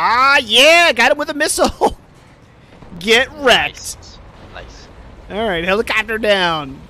Ah, yeah! Got him with a missile! Get wrecked! Nice. nice. Alright, helicopter down.